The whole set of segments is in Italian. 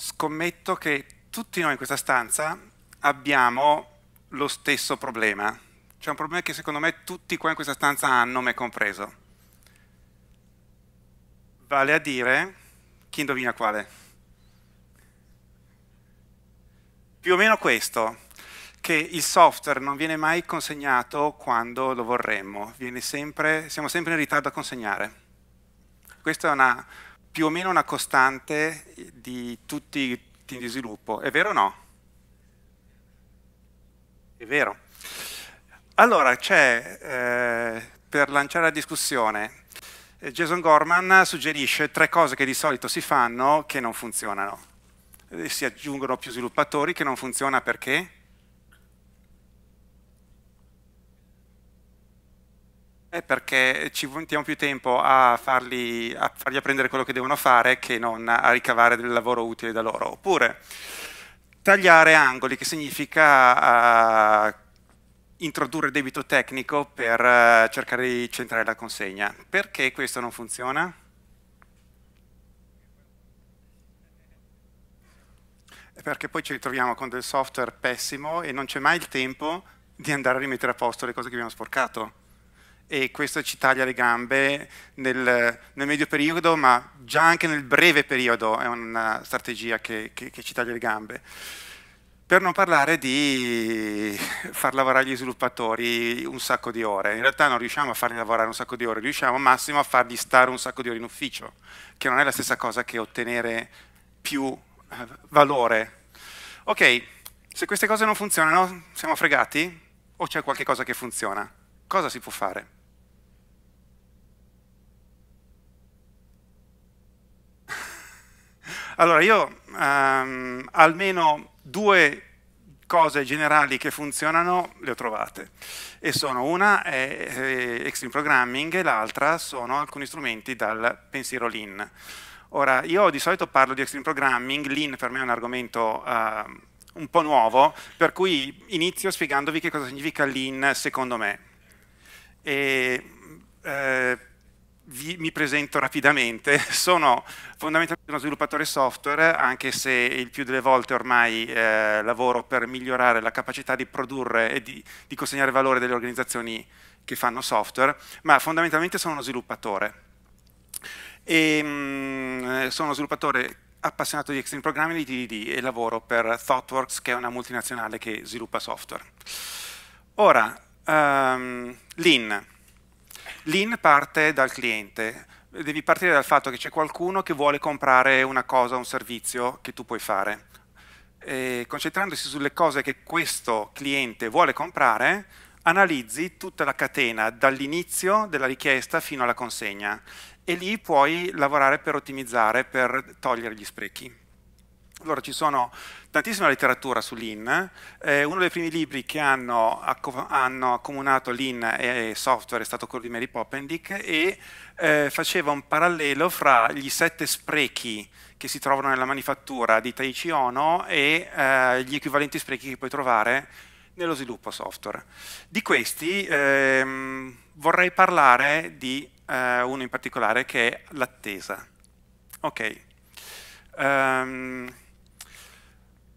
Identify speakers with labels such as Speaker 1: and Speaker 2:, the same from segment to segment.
Speaker 1: scommetto che tutti noi in questa stanza abbiamo lo stesso problema. C'è un problema che secondo me tutti qua in questa stanza hanno, me compreso. Vale a dire, chi indovina quale? Più o meno questo, che il software non viene mai consegnato quando lo vorremmo, sempre, siamo sempre in ritardo a consegnare. Questa è una, più o meno una costante di tutti i team di sviluppo, è vero o no? È vero. Allora, c'è, eh, per lanciare la discussione, eh, Jason Gorman suggerisce tre cose che di solito si fanno che non funzionano. Eh, si aggiungono più sviluppatori che non funziona perché? È perché ci mettiamo più tempo a fargli, a fargli apprendere quello che devono fare che non a ricavare del lavoro utile da loro. Oppure tagliare angoli, che significa uh, introdurre debito tecnico per uh, cercare di centrare la consegna. Perché questo non funziona? È Perché poi ci ritroviamo con del software pessimo e non c'è mai il tempo di andare a rimettere a posto le cose che abbiamo sporcato e questo ci taglia le gambe nel, nel, medio periodo, ma già anche nel breve periodo è una strategia che, che, che ci taglia le gambe. Per non parlare di far lavorare gli sviluppatori un sacco di ore. In realtà non riusciamo a farli lavorare un sacco di ore, riusciamo massimo a fargli stare un sacco di ore in ufficio, che non è la stessa cosa che ottenere più eh, valore. Ok, se queste cose non funzionano, siamo fregati? O c'è qualche cosa che funziona? Cosa si può fare? Allora, io ehm, almeno due cose generali che funzionano le ho trovate e sono una è, eh, Extreme Programming e l'altra sono alcuni strumenti dal pensiero Lean. Ora, io di solito parlo di Extreme Programming, Lean per me è un argomento ehm, un po' nuovo, per cui inizio spiegandovi che cosa significa Lean secondo me. E, eh, vi, mi presento rapidamente, sono fondamentalmente uno sviluppatore software, anche se il più delle volte ormai eh, lavoro per migliorare la capacità di produrre e di, di consegnare valore delle organizzazioni che fanno software, ma fondamentalmente sono uno sviluppatore. E, ehm, mh, eh, sono uno sviluppatore appassionato di extreme programming di DDD e lavoro per ThoughtWorks, che è una multinazionale che sviluppa software. Ora, um, Lean. L'in parte dal cliente, devi partire dal fatto che c'è qualcuno che vuole comprare una cosa, un servizio che tu puoi fare. E concentrandosi sulle cose che questo cliente vuole comprare, analizzi tutta la catena dall'inizio della richiesta fino alla consegna e lì puoi lavorare per ottimizzare, per togliere gli sprechi. Allora ci sono tantissima letteratura su Lean, eh, uno dei primi libri che hanno, acco hanno accomunato Lean e, software è stato quello di Mary Poppendick e eh, faceva un parallelo fra gli sette sprechi che si trovano nella manifattura di Taichi Ono e eh, gli equivalenti sprechi che puoi trovare nello sviluppo software. Di questi ehm, vorrei parlare di eh, uno in particolare che è l'attesa. Ok. Um,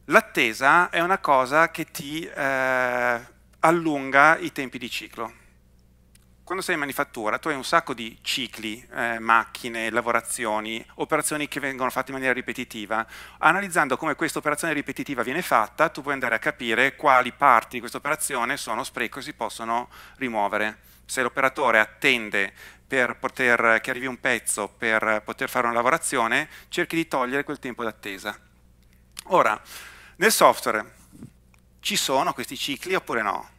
Speaker 1: L'attesa è una cosa che ti eh, allunga i tempi di ciclo. Quando sei in manifattura tu hai un sacco di cicli, eh, macchine, lavorazioni, operazioni che vengono fatte in maniera ripetitiva. Analizzando come questa operazione ripetitiva viene fatta, tu puoi andare a capire quali parti di questa operazione sono spreco e si possono rimuovere. Se l'operatore attende per poter, che arrivi un pezzo per poter fare una lavorazione, cerchi di togliere quel tempo d'attesa. Ora, nel software ci sono questi cicli oppure no?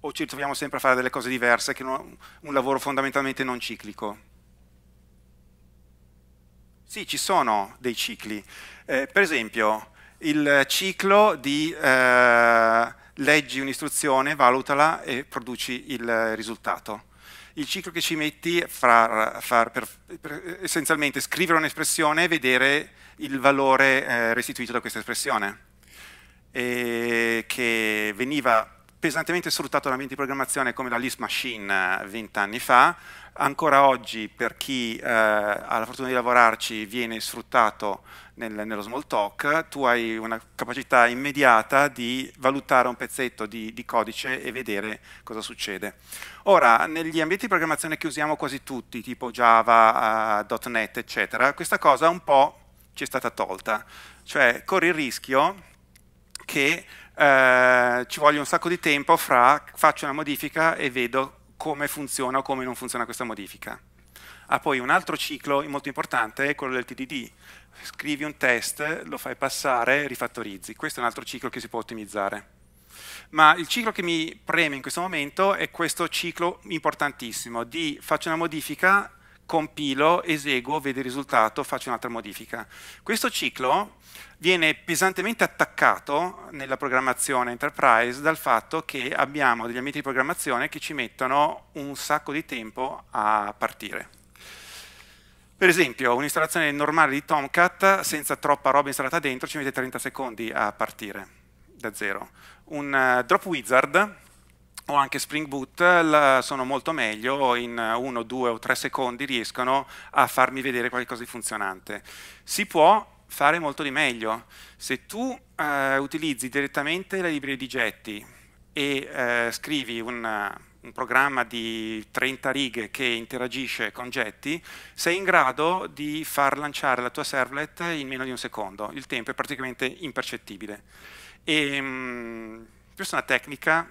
Speaker 1: O ci troviamo sempre a fare delle cose diverse, che non, un lavoro fondamentalmente non ciclico? Sì, ci sono dei cicli. Eh, per esempio, il ciclo di eh, leggi un'istruzione, valutala e produci il risultato il ciclo che ci metti fra, fra, per, per, essenzialmente scrivere un'espressione e vedere il valore eh, restituito da questa espressione, e che veniva pesantemente sfruttato nell'ambiente di programmazione come la Lisp Machine eh, vent'anni fa, ancora oggi per chi eh, ha la fortuna di lavorarci viene sfruttato nel, nello small talk, tu hai una capacità immediata di valutare un pezzetto di, di, codice e vedere cosa succede. Ora, negli ambienti di programmazione che usiamo quasi tutti, tipo Java, uh, .NET, eccetera, questa cosa un po' ci è stata tolta. Cioè, corri il rischio che eh, ci voglia un sacco di tempo fra faccio una modifica e vedo come funziona o come non funziona questa modifica ha poi un altro ciclo molto importante, quello del TDD. Scrivi un test, lo fai passare, rifattorizzi. Questo è un altro ciclo che si può ottimizzare. Ma il ciclo che mi preme in questo momento è questo ciclo importantissimo di faccio una modifica, compilo, eseguo, vedo il risultato, faccio un'altra modifica. Questo ciclo viene pesantemente attaccato nella programmazione enterprise dal fatto che abbiamo degli ambienti di programmazione che ci mettono un sacco di tempo a partire. Per esempio, un'installazione normale di Tomcat, senza troppa roba installata dentro, ci mette 30 secondi a partire da zero. Un uh, Drop Wizard o anche Spring Boot la, sono molto meglio, in uno, due o tre secondi riescono a farmi vedere qualcosa di funzionante. Si può fare molto di meglio. Se tu uh, utilizzi direttamente la libreria di getti e uh, scrivi una, un programma di 30 righe che interagisce con Jetty, sei in grado di far lanciare la tua servlet in meno di un secondo. Il tempo è praticamente impercettibile. E, ehm, mh, questa è una tecnica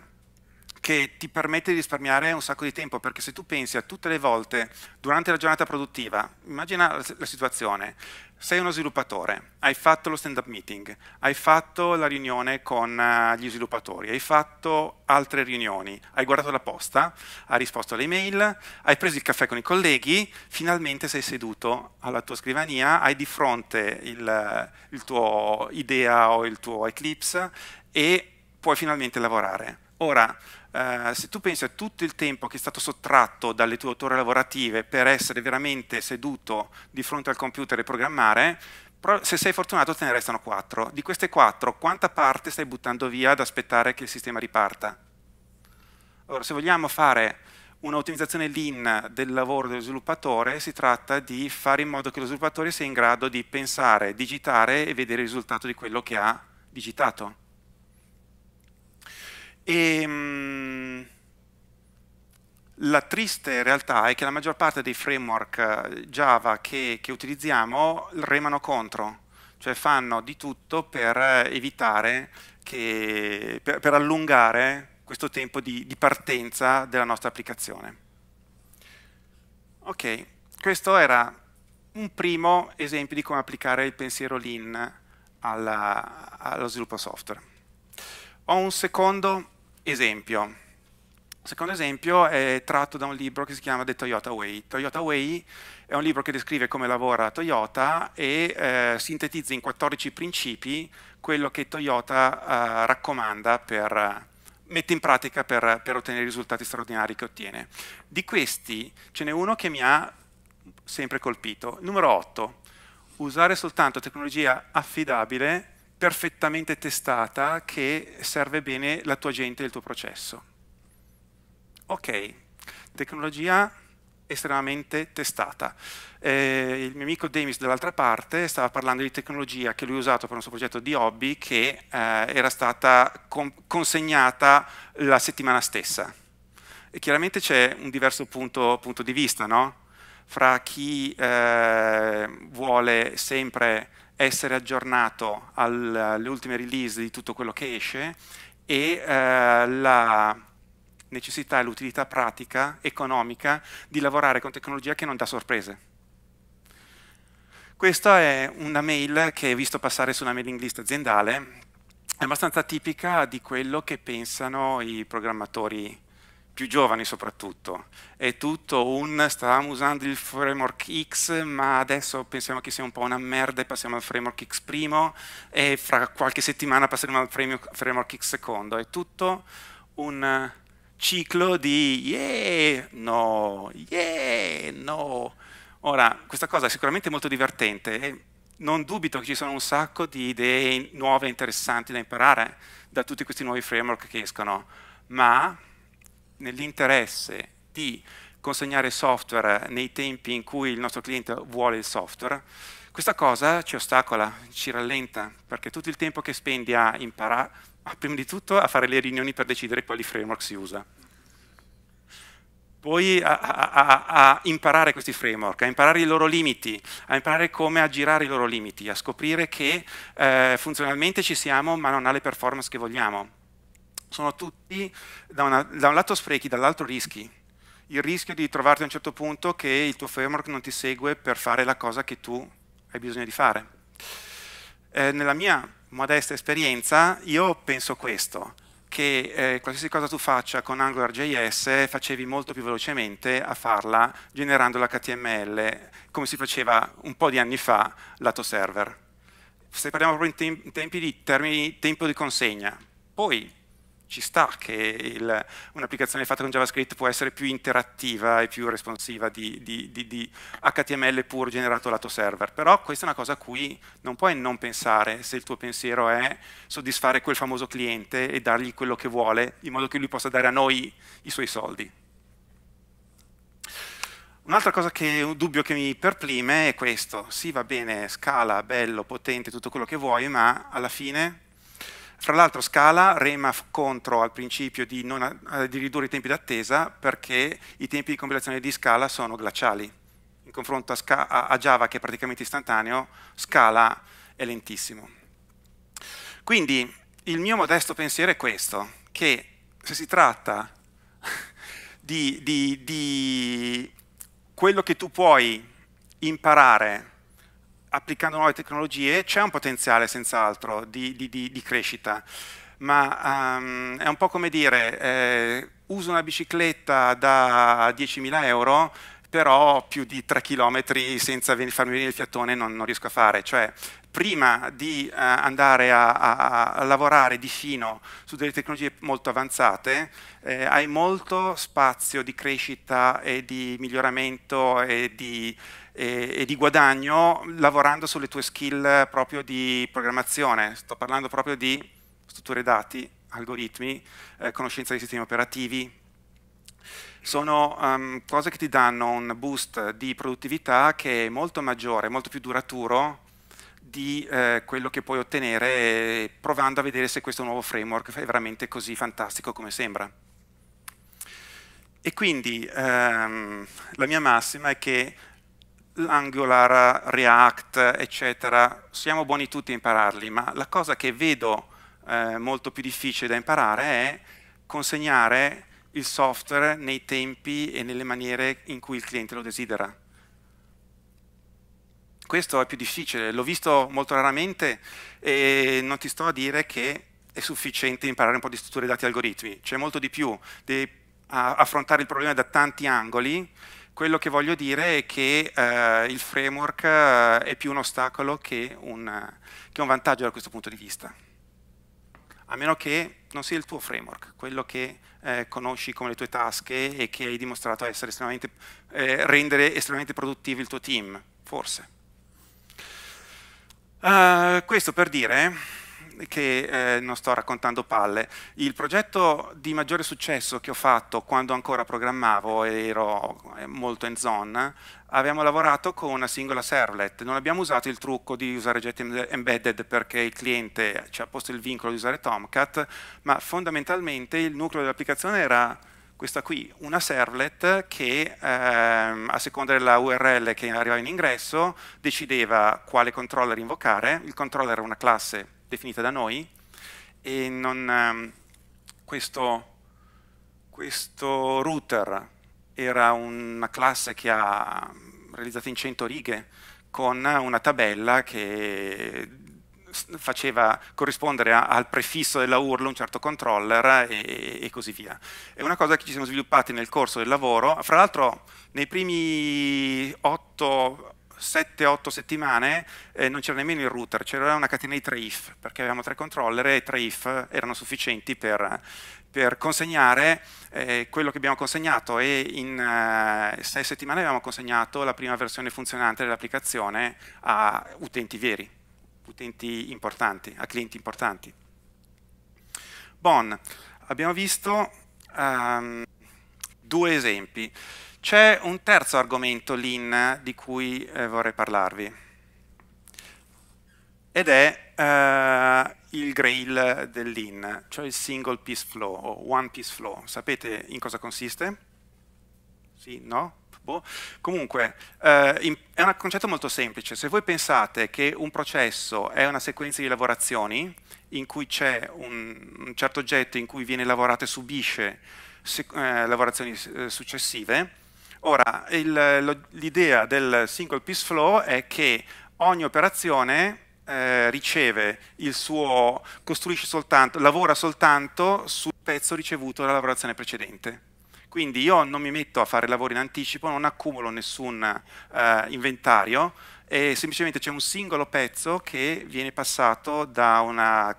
Speaker 1: che ti permette di risparmiare un sacco di tempo, perché se tu pensi a tutte le volte durante la giornata produttiva, immagina la, la situazione, sei uno sviluppatore, hai fatto lo stand-up meeting, hai fatto la riunione con eh, gli sviluppatori, hai fatto altre riunioni, hai guardato la posta, hai risposto alle email, hai preso il caffè con i colleghi, finalmente sei seduto alla tua scrivania, hai di fronte il, il tuo idea o il tuo Eclipse e puoi finalmente lavorare. Ora, eh, se tu pensi a tutto il tempo che è stato sottratto dalle tue ore lavorative per essere veramente seduto di fronte al computer e programmare, se sei fortunato te ne restano 4. Di queste 4, quanta parte stai buttando via ad aspettare che il sistema riparta? Allora, se vogliamo fare un'ottimizzazione lean del lavoro dello sviluppatore, si tratta di fare in modo che lo sviluppatore sia in grado di pensare, digitare e vedere il risultato di quello che ha digitato. E, ehm, la triste realtà è che la maggior parte dei framework eh, Java che, che utilizziamo remano contro, cioè fanno di tutto per eh, evitare, che, per, per allungare questo tempo di, di partenza della nostra applicazione. Ok, questo era un primo esempio di come applicare il pensiero lean alla, allo sviluppo software. Ho un secondo esempio secondo esempio è tratto da un libro che si chiama The Toyota Way. Toyota Way è un libro che descrive come lavora Toyota e eh, sintetizza in 14 principi quello che Toyota eh, raccomanda per, eh, mette in pratica per, per ottenere i risultati straordinari che ottiene. Di questi ce n'è uno che mi ha sempre colpito. Numero 8. Usare soltanto tecnologia affidabile, perfettamente testata, che serve bene la tua gente e il tuo processo ok, tecnologia estremamente testata. Eh, il mio amico Davis dall'altra parte stava parlando di tecnologia che lui ha usato per un suo progetto di hobby che eh, era stata consegnata la settimana stessa. E chiaramente c'è un diverso punto, punto di vista, no? Fra chi eh, vuole sempre essere aggiornato alle ultime release di tutto quello che esce e eh, la necessità e l'utilità pratica, economica, di lavorare con tecnologia che non dà sorprese. Questa è una mail che ho visto passare su una mailing list aziendale, è abbastanza tipica di quello che pensano i programmatori più giovani soprattutto. È tutto un stavamo usando il framework X, ma adesso pensiamo che sia un po' una merda e passiamo al framework X primo e fra qualche settimana passeremo al framework, framework X secondo. È tutto un ciclo di yeah, no, yeah, no. Ora, questa cosa è sicuramente molto divertente non dubito che ci sono un sacco di idee nuove e interessanti da imparare da tutti questi nuovi framework che escono, ma nell'interesse di consegnare software nei tempi in cui il nostro cliente vuole il software, questa cosa ci ostacola, ci rallenta, perché tutto il tempo che spendi a imparare prima di tutto a fare le riunioni per decidere quali framework si usa, poi a, a, a, imparare questi framework, a imparare i loro limiti, a imparare come aggirare i loro limiti, a scoprire che eh, funzionalmente ci siamo ma non ha le performance che vogliamo. Sono tutti da, una, da un lato sprechi, dall'altro rischi. Il rischio di trovarti a un certo punto che il tuo framework non ti segue per fare la cosa che tu hai bisogno di fare. Eh, nella mia modesta esperienza, io penso questo, che eh, qualsiasi cosa tu faccia con AngularJS facevi molto più velocemente a farla generando l'HTML, come si faceva un po' di anni fa lato server. Se parliamo proprio in, te in tempi di termini tempo di consegna, poi ci sta che un'applicazione fatta con JavaScript può essere più interattiva e più responsiva di, di, di, di, HTML pur generato lato server, però questa è una cosa a cui non puoi non pensare se il tuo pensiero è soddisfare quel famoso cliente e dargli quello che vuole in modo che lui possa dare a noi i suoi soldi. Un'altra cosa che, un dubbio che mi perplime è questo, sì va bene, scala, bello, potente, tutto quello che vuoi, ma alla fine fra l'altro Scala rema contro al principio di, non, di ridurre i tempi d'attesa perché i tempi di compilazione di Scala sono glaciali. In confronto a, Sca a Java che è praticamente istantaneo, Scala è lentissimo. Quindi il mio modesto pensiero è questo, che se si tratta di, di, di quello che tu puoi imparare applicando nuove tecnologie c'è un potenziale senz'altro di, di, di, di, crescita, ma um, è un po' come dire eh, uso una bicicletta da 10.000 euro però più di 3 km senza farmi venire il fiatone non, non riesco a fare, cioè prima di uh, andare a, a, a, lavorare di fino su delle tecnologie molto avanzate, eh, hai molto spazio di crescita e di miglioramento e di e, e, di guadagno lavorando sulle tue skill proprio di programmazione. Sto parlando proprio di strutture dati, algoritmi, eh, conoscenza dei sistemi operativi. Sono um, cose che ti danno un boost di produttività che è molto maggiore, molto più duraturo di eh, quello che puoi ottenere provando a vedere se questo nuovo framework è veramente così fantastico come sembra. E quindi ehm, la mia massima è che Angular, React, eccetera, siamo buoni tutti a impararli, ma la cosa che vedo eh, molto più difficile da imparare è consegnare il software nei tempi e nelle maniere in cui il cliente lo desidera. Questo è più difficile, l'ho visto molto raramente e non ti sto a dire che è sufficiente imparare un po' di strutture dati e algoritmi, c'è molto di più, devi affrontare il problema da tanti angoli quello che voglio dire è che eh, il framework eh, è più un ostacolo che un, eh, che un vantaggio da questo punto di vista. A meno che non sia il tuo framework, quello che eh, conosci come le tue tasche e che hai dimostrato essere estremamente, eh, rendere estremamente produttivo il tuo team, forse. Uh, questo per dire che eh, non sto raccontando palle. Il progetto di maggiore successo che ho fatto quando ancora programmavo e ero eh, molto in zone, abbiamo lavorato con una singola servlet. Non abbiamo usato il trucco di usare Jet Embedded perché il cliente ci ha posto il vincolo di usare Tomcat, ma fondamentalmente il nucleo dell'applicazione era questa qui, una servlet che ehm, a seconda della URL che arrivava in ingresso decideva quale controller invocare, il controller era una classe definita da noi e non, ehm, questo, questo router era una classe che ha ehm, realizzato in 100 righe con una tabella che faceva corrispondere a, al prefisso della URL un certo controller e, e, così via. È una cosa che ci siamo sviluppati nel corso del lavoro, fra l'altro nei primi 8, 7-8 settimane eh, non c'era nemmeno il router, c'era una catena di 3 if, perché avevamo tre controller e 3 if erano sufficienti per, per consegnare eh, quello che abbiamo consegnato e in eh, settimane abbiamo consegnato la prima versione funzionante dell'applicazione a utenti veri, utenti importanti, a clienti importanti. Bon, abbiamo visto um, due esempi. C'è un terzo argomento lean di cui eh, vorrei parlarvi ed è eh, il grail del lean, cioè il single piece flow o one piece flow. Sapete in cosa consiste? Sì? No? Boh. Comunque, eh, in, è un concetto molto semplice. Se voi pensate che un processo è una sequenza di lavorazioni in cui c'è un, un, certo oggetto in cui viene lavorato e subisce se, eh, lavorazioni eh, successive, Ora, l'idea del single piece flow è che ogni operazione eh, riceve il suo, costruisce soltanto, lavora soltanto sul pezzo ricevuto dalla lavorazione precedente. Quindi io non mi metto a fare lavori in anticipo, non accumulo nessun eh, inventario, e semplicemente c'è un singolo pezzo che viene passato da uno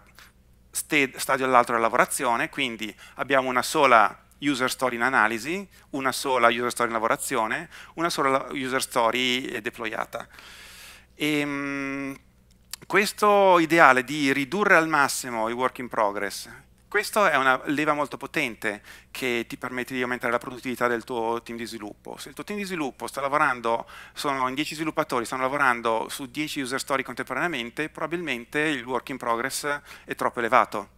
Speaker 1: stadio all'altro della lavorazione, quindi abbiamo una sola user story in analisi, una sola user story in lavorazione, una sola user story eh, deployata. E, ehm, questo ideale di ridurre al massimo i work in progress, questa è una leva molto potente che ti permette di aumentare la produttività del tuo team di sviluppo. Se il tuo team di sviluppo sta lavorando, sono in 10 sviluppatori, stanno lavorando su 10 user story contemporaneamente, probabilmente il work in progress è troppo elevato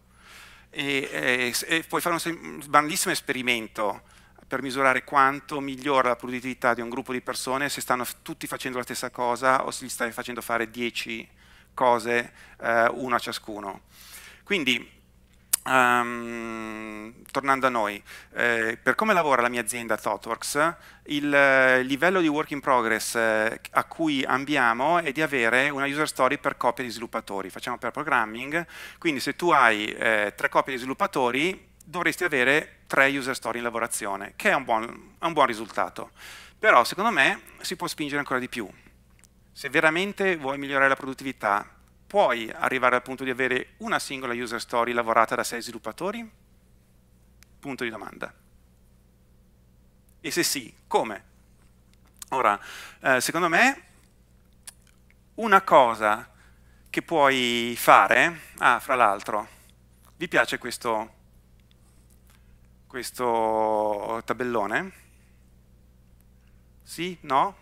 Speaker 1: e, eh, e, puoi fare un banalissimo esperimento per misurare quanto migliora la produttività di un gruppo di persone se stanno tutti facendo la stessa cosa o se gli stai facendo fare 10 cose eh, una a ciascuno. Quindi Um, tornando a noi, eh, per come lavora la mia azienda ThoughtWorks, il eh, livello di work in progress eh, a cui ambiamo è di avere una user story per coppia di sviluppatori, facciamo per programming, quindi se tu hai eh, tre coppie di sviluppatori dovresti avere tre user story in lavorazione, che è un buon, è un buon risultato. Però secondo me si può spingere ancora di più. Se veramente vuoi migliorare la produttività, puoi arrivare al punto di avere una singola user story lavorata da sei sviluppatori? Punto di domanda. E se sì, come? Ora, eh, secondo me, una cosa che puoi fare, ah, fra l'altro, vi piace questo, questo tabellone? Sì? No?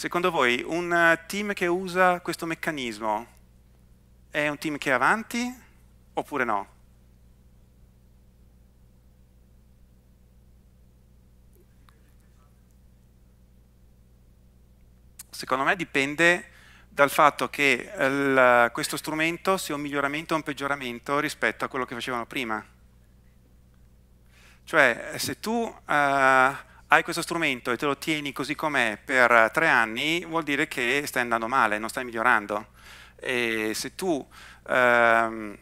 Speaker 1: Secondo voi un eh, team che usa questo meccanismo è un team che è avanti oppure no? Secondo me dipende dal fatto che il, questo strumento sia un miglioramento o un peggioramento rispetto a quello che facevano prima. Cioè, se tu eh, hai questo strumento e te lo tieni così com'è per eh, tre anni, vuol dire che stai andando male, non stai migliorando. E se tu ehm,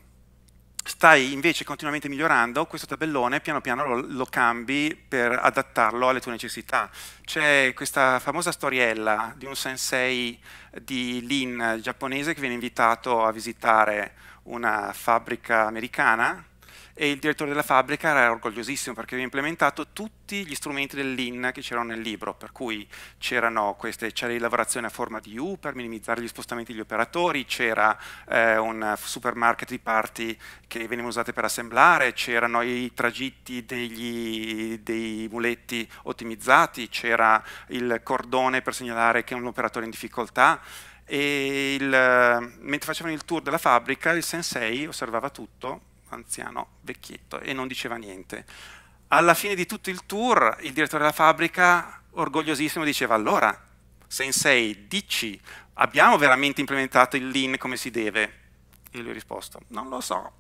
Speaker 1: stai invece continuamente migliorando, questo tabellone piano piano lo, lo cambi per adattarlo alle tue necessità. C'è questa famosa storiella di un sensei di Lean eh, giapponese che viene invitato a visitare una fabbrica americana e il direttore della fabbrica era orgogliosissimo perché aveva implementato tutti gli strumenti dell'IN che c'erano nel libro, per cui c'erano queste celle di lavorazione a forma di U per minimizzare gli spostamenti degli operatori, c'era eh, un supermarket di parti che venivano usate per assemblare, c'erano i tragitti degli, dei muletti ottimizzati, c'era il cordone per segnalare che un operatore in difficoltà e il, mentre facevano il tour della fabbrica il sensei osservava tutto anziano vecchietto e non diceva niente. Alla fine di tutto il tour il direttore della fabbrica, orgogliosissimo, diceva allora, Sensei, dici, abbiamo veramente implementato il lean come si deve? E lui ha risposto, non lo so,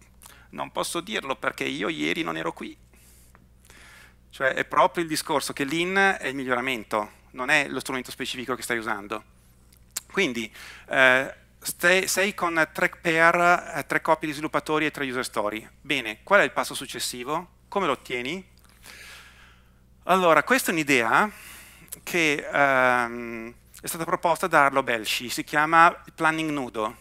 Speaker 1: non posso dirlo perché io ieri non ero qui. Cioè è proprio il discorso che lean è il miglioramento, non è lo strumento specifico che stai usando. Quindi eh, sei con tre pair, eh, tre coppie di sviluppatori e tre user story. Bene, qual è il passo successivo? Come lo ottieni? Allora, questa è un'idea che ehm, è stata proposta da Arlo Belci, si chiama planning nudo,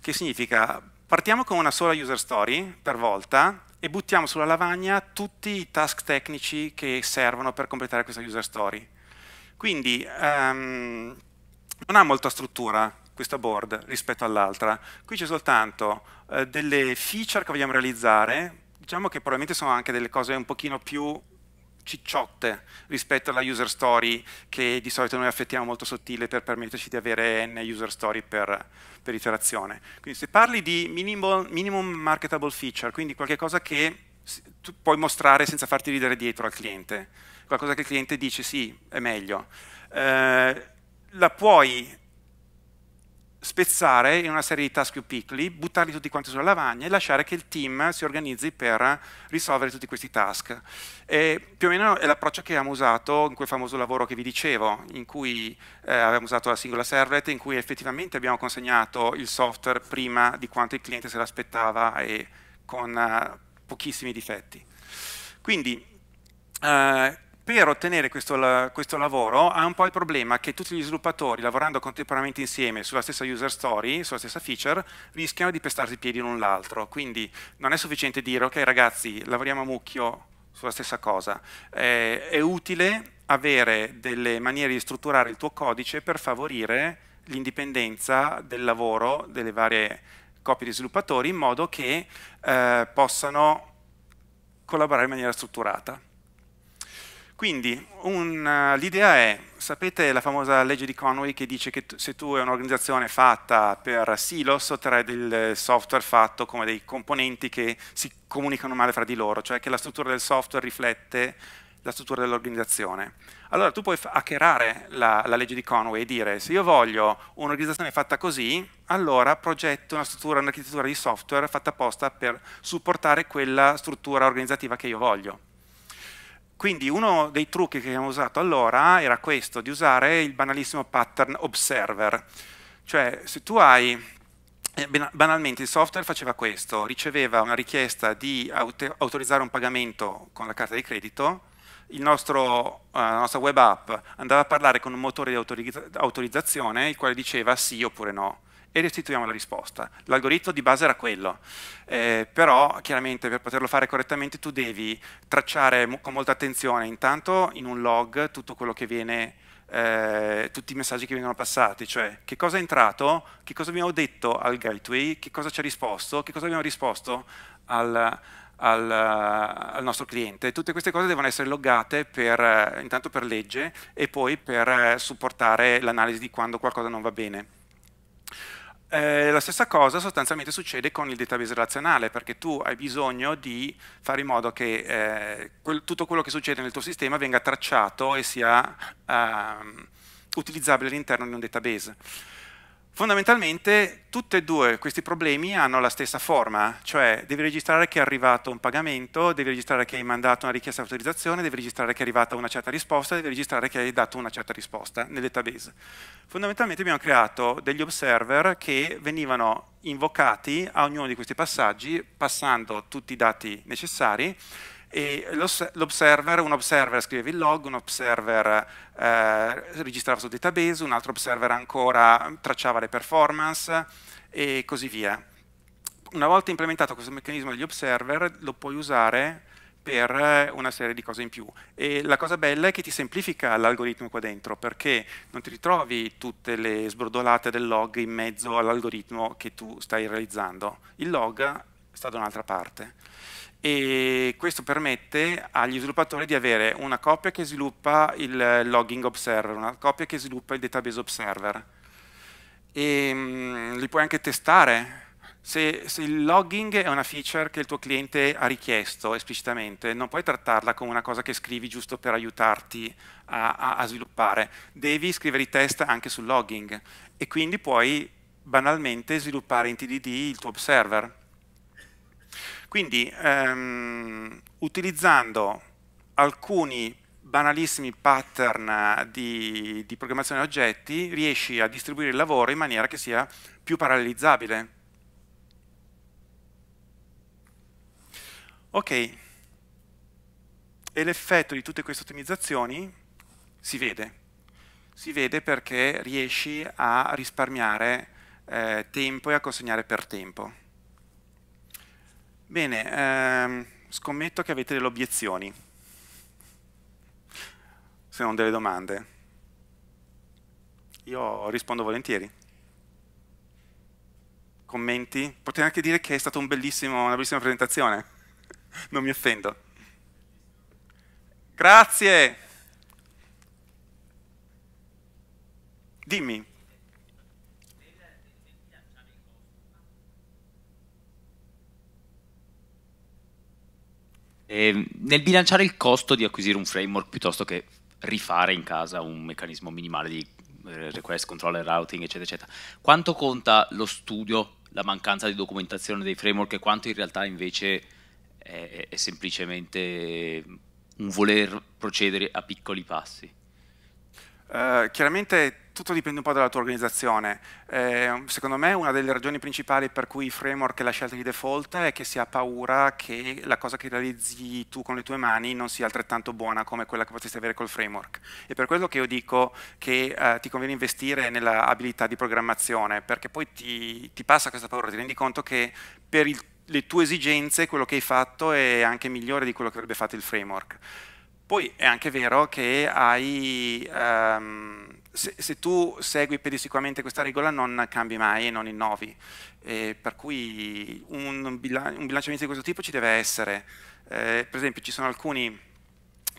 Speaker 1: che significa partiamo con una sola user story per volta e buttiamo sulla lavagna tutti i task tecnici che servono per completare questa user story. Quindi ehm, non ha molta struttura, questa board rispetto all'altra. Qui c'è soltanto eh, delle feature che vogliamo realizzare, diciamo che probabilmente sono anche delle cose un pochino più cicciotte rispetto alla user story che di solito noi affettiamo molto sottile per permetterci di avere n user story per, per iterazione. Quindi se parli di minimal, minimum marketable feature, quindi qualcosa che tu puoi mostrare senza farti ridere dietro al cliente, qualcosa che il cliente dice sì, è meglio, eh, la puoi spezzare in una serie di task più piccoli, buttarli tutti quanti sulla lavagna e lasciare che il team si organizzi per risolvere tutti questi task. E più o meno è l'approccio che abbiamo usato in quel famoso lavoro che vi dicevo, in cui eh, avevamo usato la singola servlet, in cui effettivamente abbiamo consegnato il software prima di quanto il cliente se l'aspettava e con eh, pochissimi difetti. Quindi eh, per ottenere questo, questo, lavoro ha un po' il problema che tutti gli sviluppatori lavorando contemporaneamente insieme sulla stessa user story, sulla stessa feature, rischiano di pestarsi i piedi l'un l'altro. Quindi non è sufficiente dire ok ragazzi lavoriamo a mucchio sulla stessa cosa. Eh, è utile avere delle maniere di strutturare il tuo codice per favorire l'indipendenza del lavoro delle varie coppie di sviluppatori in modo che eh, possano collaborare in maniera strutturata. Quindi eh, l'idea è, sapete la famosa legge di Conway che dice che se tu hai un'organizzazione fatta per silos otterrai del software fatto come dei componenti che si comunicano male fra di loro, cioè che la struttura del software riflette la struttura dell'organizzazione. Allora tu puoi hackerare la, la, legge di Conway e dire se io voglio un'organizzazione fatta così, allora progetto una struttura, un'architettura di software fatta apposta per supportare quella struttura organizzativa che io voglio. Quindi uno dei trucchi che abbiamo usato allora era questo, di usare il banalissimo pattern observer. Cioè, se tu hai eh, banalmente il software faceva questo, riceveva una richiesta di autorizzare un pagamento con la carta di credito, nostro, eh, la nostra web app andava a parlare con un motore di autorizzazione il quale diceva sì oppure no e restituiamo la risposta. L'algoritmo di base era quello, eh, però chiaramente per poterlo fare correttamente tu devi tracciare mo con molta attenzione intanto in un log tutto quello che viene, eh, tutti i messaggi che vengono passati, cioè che cosa è entrato, che cosa abbiamo detto al gateway, che cosa ci ha risposto, che cosa abbiamo risposto al, al, al nostro cliente. Tutte queste cose devono essere loggate per, eh, intanto per legge e poi per eh, supportare l'analisi di quando qualcosa non va bene. Eh, la stessa cosa sostanzialmente succede con il database relazionale, perché tu hai bisogno di fare in modo che eh, quel, tutto quello che succede nel tuo sistema venga tracciato e sia eh, utilizzabile all'interno di un database. Fondamentalmente tutti e due questi problemi hanno la stessa forma, cioè devi registrare che è arrivato un pagamento, devi registrare che hai mandato una richiesta di autorizzazione, devi registrare che è arrivata una certa risposta, devi registrare che hai dato una certa risposta nel database. Fondamentalmente abbiamo creato degli observer che venivano invocati a ognuno di questi passaggi, passando tutti i dati necessari, e l'observer, un observer scriveva il log, un observer eh, registrava sul database, un altro observer ancora tracciava le performance e così via. Una volta implementato questo meccanismo degli observer lo puoi usare per una serie di cose in più. E la cosa bella è che ti semplifica l'algoritmo qua dentro, perché non ti ritrovi tutte le sbrodolate del log in mezzo all'algoritmo che tu stai realizzando. Il log sta da un'altra parte e questo permette agli sviluppatori di avere una coppia che sviluppa il logging observer, una coppia che sviluppa il database observer. E, ehm, mh, li puoi anche testare. Se, se, il logging è una feature che il tuo cliente ha richiesto esplicitamente, non puoi trattarla come una cosa che scrivi giusto per aiutarti a, a, a sviluppare. Devi scrivere i test anche sul logging e quindi puoi banalmente sviluppare in TDD il tuo observer quindi ehm, utilizzando alcuni banalissimi pattern eh, di, di programmazione oggetti riesci a distribuire il lavoro in maniera che sia più parallelizzabile. Ok, e l'effetto di tutte queste ottimizzazioni si vede. Si vede perché riesci a risparmiare eh, tempo e a consegnare per tempo. Bene, ehm, scommetto che avete delle obiezioni, se non delle domande. Io rispondo volentieri. Commenti? Potete anche dire che è stata un una bellissima presentazione, non mi offendo. Grazie! Dimmi.
Speaker 2: Ehm, nel bilanciare il costo di acquisire un framework piuttosto che rifare in casa un meccanismo minimale di eh, request, controller, routing, eccetera, eccetera, quanto conta lo studio, la mancanza di documentazione dei framework e quanto in realtà invece è, è semplicemente un voler procedere a piccoli passi?
Speaker 1: Uh, chiaramente tutto dipende un po' dalla tua organizzazione. Eh, secondo me una delle ragioni principali per cui i framework è la scelta di default è che si ha paura che la cosa che realizzi tu con le tue mani non sia altrettanto buona come quella che potresti avere col framework. E per quello che io dico che eh, ti conviene investire nella abilità di programmazione, perché poi ti, ti passa questa paura, ti rendi conto che per il, le tue esigenze quello che hai fatto è anche migliore di quello che avrebbe fatto il framework. Poi è anche vero che hai... Um, se, se, tu segui pedissequamente questa regola non cambi mai e non innovi, e eh, per cui un, bilan un, bilanciamento di questo tipo ci deve essere. Eh, per esempio ci sono alcuni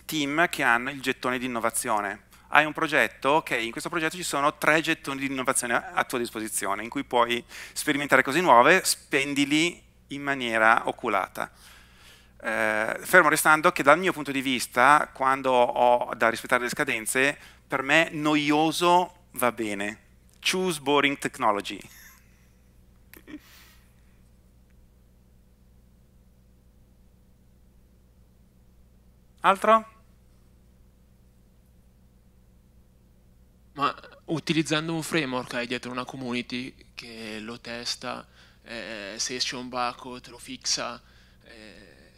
Speaker 1: team che hanno il gettone di innovazione. Hai un progetto, ok, in questo progetto ci sono tre gettoni di innovazione a tua disposizione in cui puoi sperimentare cose nuove, spendili in maniera oculata. Eh, fermo restando che dal mio punto di vista, quando ho da rispettare le scadenze, per me noioso va bene. Choose boring technology. Altro?
Speaker 3: Ma utilizzando un framework hai dietro una community che lo testa, eh, se esce un bacco te lo fixa eh,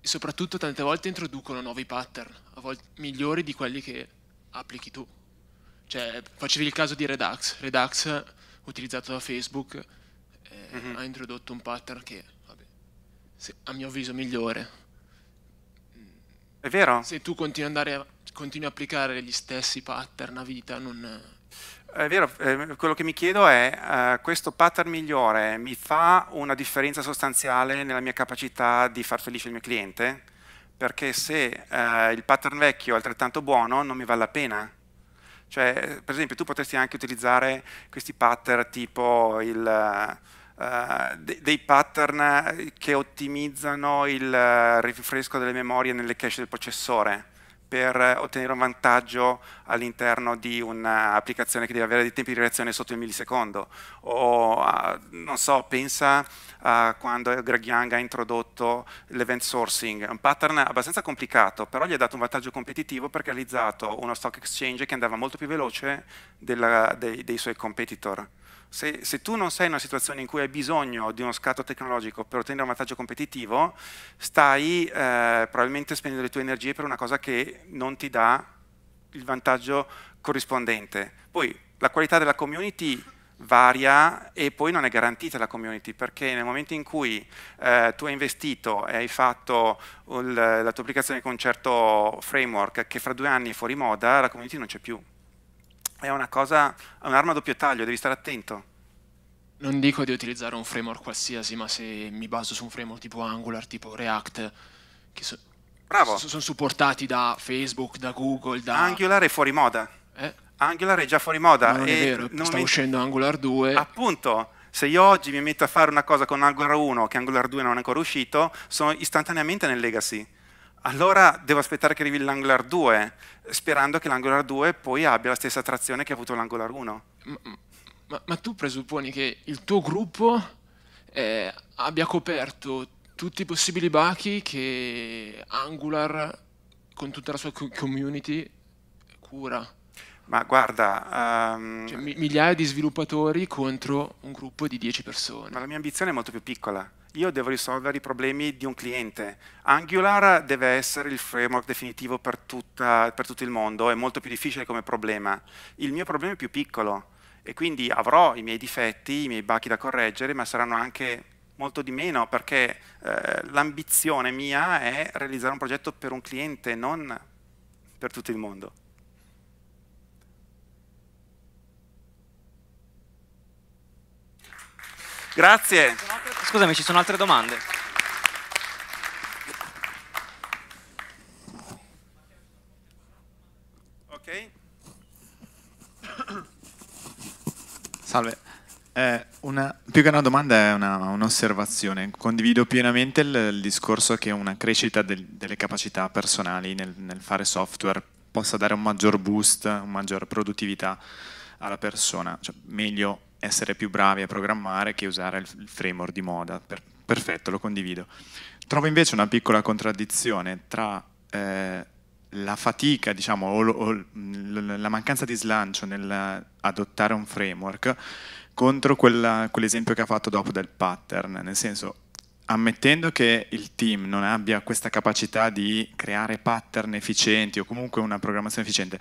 Speaker 3: soprattutto tante volte introducono nuovi pattern, a volte migliori di quelli che applichi tu. Cioè, facevi il caso di Redux. Redux, utilizzato da Facebook, eh, mm -hmm. ha introdotto un pattern che, vabbè, se, a mio avviso, è migliore. È vero? Se tu continui, a, continui a applicare gli stessi pattern a vita, non...
Speaker 1: È vero, eh, quello che mi chiedo è, eh, questo pattern migliore mi fa una differenza sostanziale nella mia capacità di far felice il mio cliente? perché se eh, il pattern vecchio è altrettanto buono non mi vale la pena. Cioè, per esempio, tu potresti anche utilizzare questi pattern tipo il, uh, de dei pattern che ottimizzano il uh, eh, rinfresco delle memorie nelle cache del processore per ottenere un vantaggio all'interno di un'applicazione che deve avere dei tempi di reazione sotto il millisecondo. O, uh, non so, pensa a quando Greg Young ha introdotto l'event sourcing, È un pattern abbastanza complicato, però gli ha dato un vantaggio competitivo perché ha realizzato uno stock exchange che andava molto più veloce della, dei, dei suoi competitor. Se, se, tu non sei in una situazione in cui hai bisogno di uno scatto tecnologico per ottenere un vantaggio competitivo, stai eh, probabilmente spendendo le tue energie per una cosa che non ti dà il vantaggio corrispondente. Poi la qualità della community varia e poi non è garantita la community perché nel momento in cui eh, tu hai investito e hai fatto il, la tua applicazione con un certo framework che fra due anni è fuori moda, la community non c'è più è una cosa, è un'arma a doppio taglio, devi stare attento.
Speaker 3: Non dico di utilizzare un framework qualsiasi, ma se mi baso su un framework tipo Angular, tipo React, che so, sono supportati da Facebook, da Google, da... Angular
Speaker 1: è fuori moda. Eh? Angular è già fuori moda. Ma non è vero, non sta mi... uscendo Angular 2. Appunto, se io oggi mi metto a fare una cosa con Angular 1, che Angular 2 non è ancora uscito, sono istantaneamente nel legacy allora devo aspettare che arrivi l'Angular 2, sperando che l'Angular 2 poi abbia la stessa trazione che ha avuto l'Angular 1.
Speaker 3: Ma, ma, ma tu presupponi che il tuo gruppo eh, abbia coperto tutti i possibili bachi che Angular, con tutta la sua community,
Speaker 1: cura? Ma guarda... Um... Cioè,
Speaker 3: migliaia di sviluppatori contro
Speaker 1: un gruppo di 10 persone. Ma la mia ambizione è molto più piccola io devo risolvere i problemi di un cliente. Angular deve essere il framework definitivo per, tutta, per tutto il mondo, è molto più difficile come problema. Il mio problema è più piccolo e quindi avrò i miei difetti, i miei bachi da correggere, ma saranno anche molto di meno perché eh, l'ambizione mia è realizzare un progetto per un cliente, non per tutto il mondo. Grazie. Scusami, ci sono altre domande? Ok.
Speaker 2: Salve. Eh, una, più che una domanda è un'osservazione. Condivido pienamente il, il, discorso che una crescita del, delle capacità personali nel, nel, fare software possa dare un maggior boost, una maggiore produttività alla persona. Cioè, meglio essere più bravi a programmare che usare il framework di moda. Per, perfetto, lo condivido. Trovo invece una piccola contraddizione tra eh, la fatica, diciamo, o, o, la mancanza di slancio nell'adottare un framework contro quella, quell'esempio che ha fatto dopo del pattern, nel senso ammettendo che il team non abbia questa capacità di creare pattern efficienti o comunque una programmazione efficiente,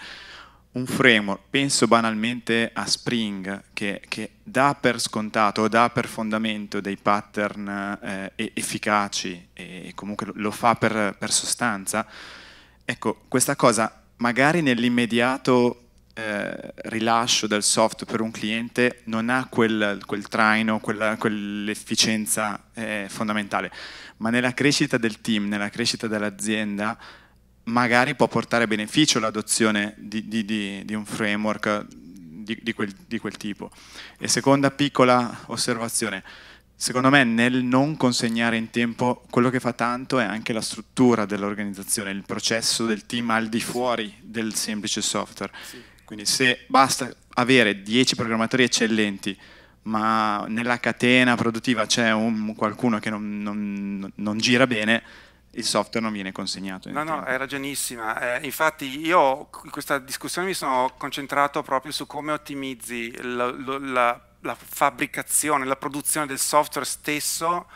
Speaker 2: un framework, penso banalmente a Spring, che, che dà per scontato, dà per fondamento dei pattern eh, efficaci e comunque lo fa per, per sostanza, ecco, questa cosa magari nell'immediato eh, rilascio del software per un cliente non ha quel, quel traino, quell'efficienza eh, fondamentale, ma nella crescita del team, nella crescita dell'azienda, magari può portare beneficio l'adozione di, di, di, di, un framework quel, di, quel, tipo. E seconda piccola osservazione, secondo me nel non consegnare in tempo quello che fa tanto è anche la struttura dell'organizzazione, il processo del team al di fuori del semplice software. Sì. Quindi se basta avere 10 programmatori eccellenti, ma nella catena produttiva c'è qualcuno che non, non, non gira bene, il software non viene consegnato. No, no,
Speaker 1: hai ragionissima. Eh, infatti io in questa discussione mi sono concentrato proprio su come ottimizzi la, la, la fabbricazione, la produzione del software stesso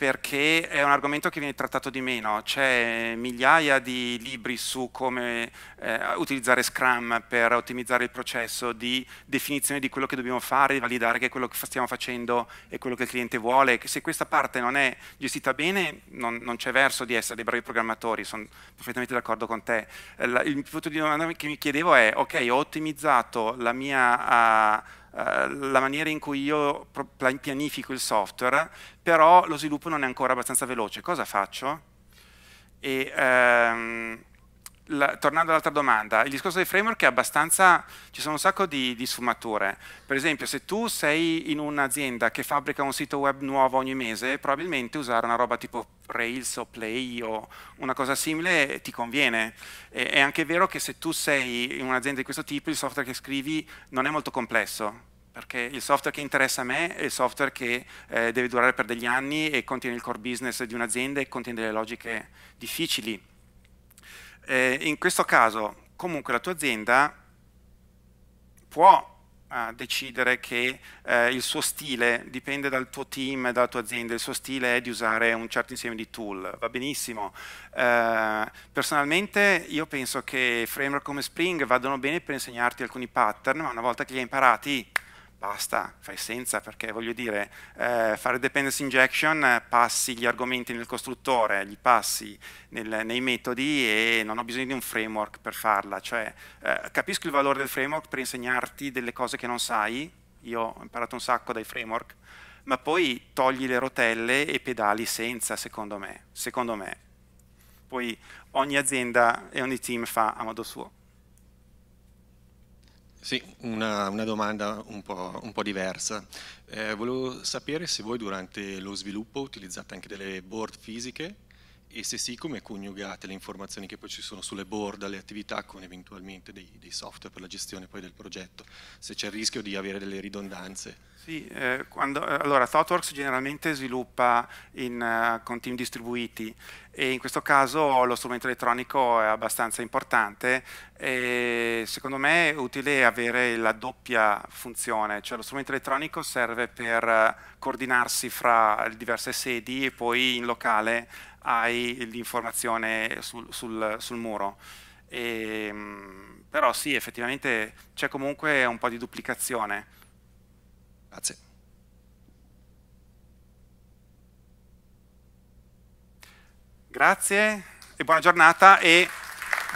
Speaker 1: perché è un argomento che viene trattato di meno, c'è migliaia di libri su come eh, utilizzare Scrum per ottimizzare il processo, di definizione di quello che dobbiamo fare, di validare che quello che stiamo facendo è quello che il cliente vuole, che se questa parte non è gestita bene non, non c'è verso di essere dei bravi programmatori, sono perfettamente d'accordo con te. Eh, il punto di domanda che mi chiedevo è, ok, ho ottimizzato la mia... Uh, eh, la maniera in cui io pianifico il software, però lo sviluppo non è ancora abbastanza veloce. Cosa faccio? E, ehm, la, tornando all'altra domanda, il discorso dei framework è abbastanza, ci sono un sacco di, di sfumature. Per esempio, se tu sei in un'azienda che fabbrica un sito web nuovo ogni mese, probabilmente usare una roba tipo Rails o Play o una cosa simile ti conviene. E, è anche vero che se tu sei in un'azienda di questo tipo, il software che scrivi non è molto complesso, perché il software che interessa a me è il software che eh, deve durare per degli anni e contiene il core business di un'azienda e contiene delle logiche difficili. Eh, in questo caso comunque la tua azienda può eh, decidere che eh, il suo stile dipende dal tuo team e dalla tua azienda, il suo stile è di usare un certo insieme di tool, va benissimo. Eh, personalmente io penso che framework come Spring vadano bene per insegnarti alcuni pattern, ma una volta che li hai imparati basta, fai senza, perché voglio dire, eh, fare dependency injection, eh, passi gli argomenti nel costruttore, li passi nel, nei metodi e non ho bisogno di un framework per farla, cioè eh, capisco il valore del framework per insegnarti delle cose che non sai, io ho imparato un sacco dai framework, ma poi togli le rotelle e pedali senza, secondo me, secondo me. Poi ogni azienda e ogni team fa a modo suo.
Speaker 3: Sì, una, una, domanda un po', un po diversa. Eh, volevo sapere se voi durante lo sviluppo utilizzate anche delle board fisiche e se sì, come coniugate le informazioni che poi ci sono sulle board, le attività, con eventualmente dei, dei software per la gestione poi del progetto, se c'è il rischio di avere delle ridondanze.
Speaker 1: Sì, eh, quando, eh, allora ThoughtWorks generalmente sviluppa in, uh, con team distribuiti e in questo caso lo strumento elettronico è abbastanza importante e secondo me è utile avere la doppia funzione, cioè lo strumento elettronico serve per eh, coordinarsi fra diverse sedi e poi in locale hai l'informazione sul, sul, sul muro. E, ehm, però sì, effettivamente c'è comunque un po' di duplicazione. Grazie. Grazie e buona giornata e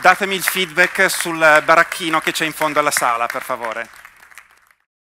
Speaker 1: datemi il feedback sul baracchino che c'è in fondo alla sala, per favore.